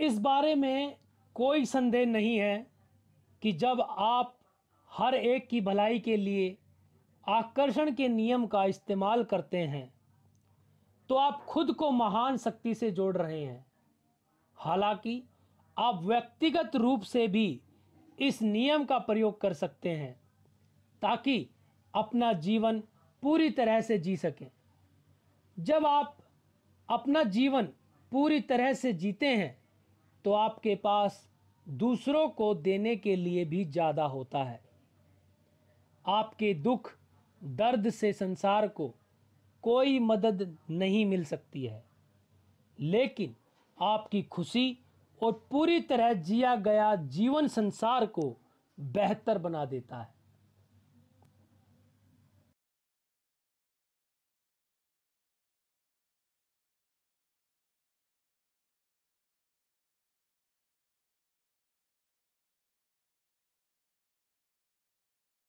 इस बारे में कोई संदेह नहीं है कि जब आप हर एक की भलाई के लिए आकर्षण के नियम का इस्तेमाल करते हैं तो आप खुद को महान शक्ति से जोड़ रहे हैं हालांकि आप व्यक्तिगत रूप से भी इस नियम का प्रयोग कर सकते हैं ताकि अपना जीवन पूरी तरह से जी सकें जब आप अपना जीवन पूरी तरह से जीते हैं तो आपके पास दूसरों को देने के लिए भी ज़्यादा होता है आपके दुख दर्द से संसार को कोई मदद नहीं मिल सकती है लेकिन आपकी खुशी और पूरी तरह जिया गया जीवन संसार को बेहतर बना देता है